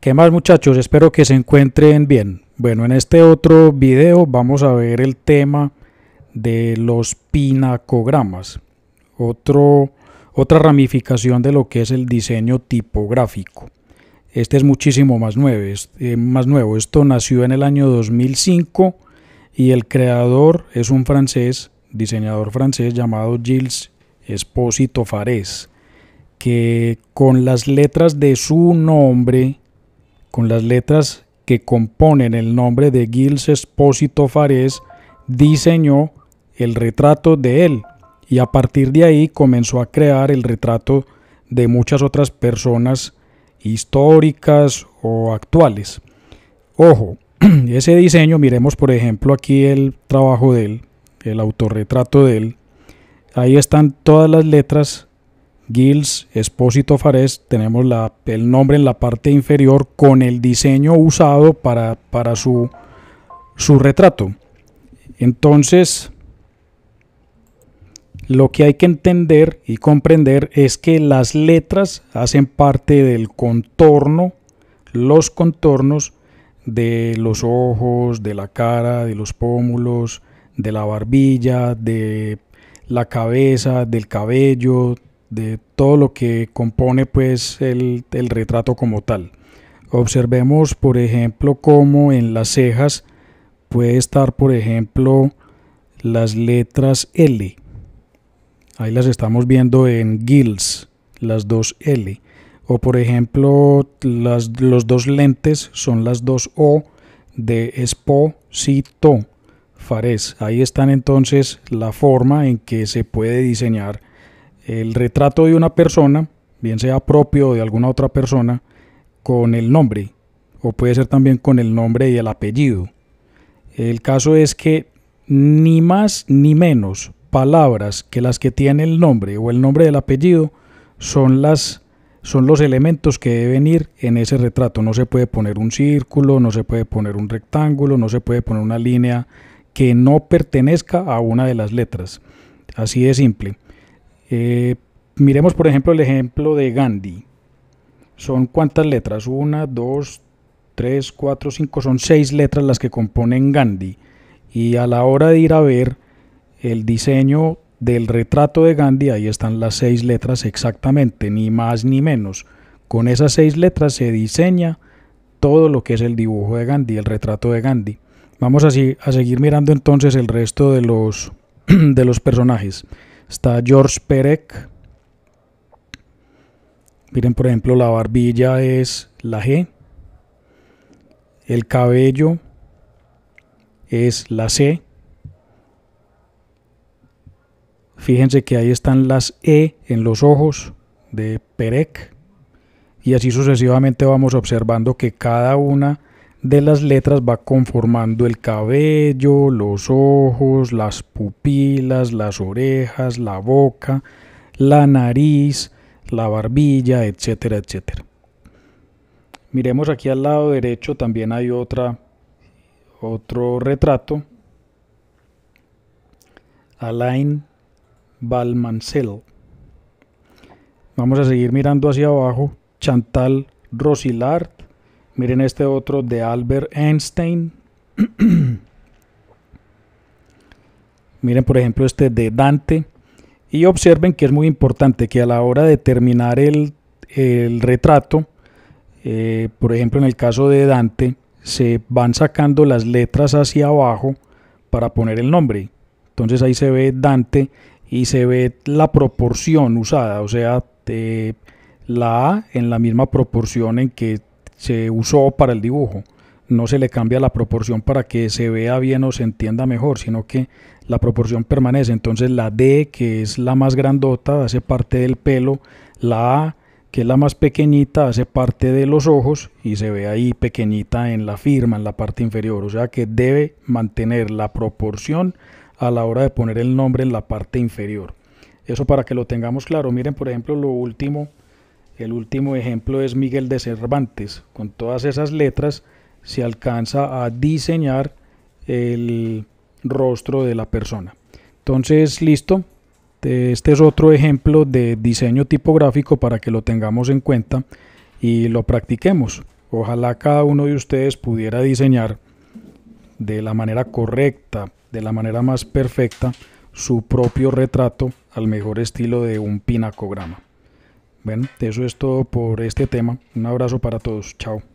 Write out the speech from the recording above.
¿Qué más muchachos? Espero que se encuentren bien. Bueno, en este otro video vamos a ver el tema de los pinacogramas, otro, otra ramificación de lo que es el diseño tipográfico. Este es muchísimo más nuevo, es, eh, más nuevo. Esto nació en el año 2005 y el creador es un francés, diseñador francés llamado Gilles Espósito Fares, que con las letras de su nombre con las letras que componen el nombre de Gils Espósito Farés, diseñó el retrato de él y a partir de ahí comenzó a crear el retrato de muchas otras personas históricas o actuales. Ojo, ese diseño, miremos por ejemplo aquí el trabajo de él, el autorretrato de él. Ahí están todas las letras Gills, Espósito Fares, tenemos el nombre en la parte inferior con el diseño usado para, su, su retrato. Entonces, lo que hay que entender y comprender es que las letras hacen parte del contorno, los contornos de los ojos, de la cara, de los pómulos, de la barbilla, de la cabeza, del cabello, de todo lo que compone pues el, retrato como tal. Observemos por ejemplo cómo en las cejas puede estar por ejemplo las letras L. Ahí las estamos viendo en Gills, las dos L. O por ejemplo, las, los dos lentes son las dos O de to Fares. Ahí están entonces la forma en que se puede diseñar el retrato de una persona, bien sea propio de alguna otra persona, con el nombre, o puede ser también con el nombre y el apellido. El caso es que ni más ni menos palabras que las que tiene el nombre o el nombre del apellido son las son los elementos que deben ir en ese retrato. No se puede poner un círculo, no se puede poner un rectángulo, no se puede poner una línea que no pertenezca a una de las letras. Así de simple. Eh, miremos, por ejemplo, el ejemplo de Gandhi. ¿Son cuántas letras? Una, dos, tres, cuatro, cinco. Son seis letras las que componen Gandhi. Y a la hora de ir a ver el diseño del retrato de Gandhi, ahí están las seis letras exactamente, ni más ni menos. Con esas seis letras se diseña todo lo que es el dibujo de Gandhi, el retrato de Gandhi. Vamos así a seguir mirando entonces el resto de los, de los personajes. Está George Perec. Miren, por ejemplo, la barbilla es la G. El cabello es la C. Fíjense que ahí están las E en los ojos de Perec. Y así sucesivamente vamos observando que cada una de las letras va conformando el cabello, los ojos, las pupilas, las orejas, la boca, la nariz, la barbilla, etcétera, etcétera. Miremos aquí al lado derecho también hay otra, otro retrato. Alain Balmancel. Vamos a seguir mirando hacia abajo. Chantal Rosilart. Miren este otro de Albert Einstein. Miren por ejemplo este de Dante. Y observen que es muy importante que a la hora de terminar el, retrato, eh, por ejemplo en el caso de Dante, se van sacando las letras hacia abajo para poner el nombre. Entonces ahí se ve Dante y se ve la proporción usada, o sea, eh, la A en la misma proporción en que se usó para el dibujo. No se le cambia la proporción para que se vea bien o se entienda mejor, sino que la proporción permanece. Entonces la D, que es la más grandota, hace parte del pelo. La A, que es la más pequeñita, hace parte de los ojos y se ve ahí pequeñita en la firma, en la parte inferior. O sea que debe mantener la proporción a la hora de poner el nombre en la parte inferior. Eso para que lo tengamos claro. Miren, por ejemplo, lo último el último ejemplo es Miguel de Cervantes. Con todas esas letras se alcanza a diseñar el rostro de la persona. Entonces, listo. Este es otro ejemplo de diseño tipográfico para que lo tengamos en cuenta y lo practiquemos. Ojalá cada uno de ustedes pudiera diseñar de la manera correcta, de la manera más perfecta, su propio retrato al mejor estilo de un pinacograma. Bueno, eso es todo por este tema. Un abrazo para todos. Chao.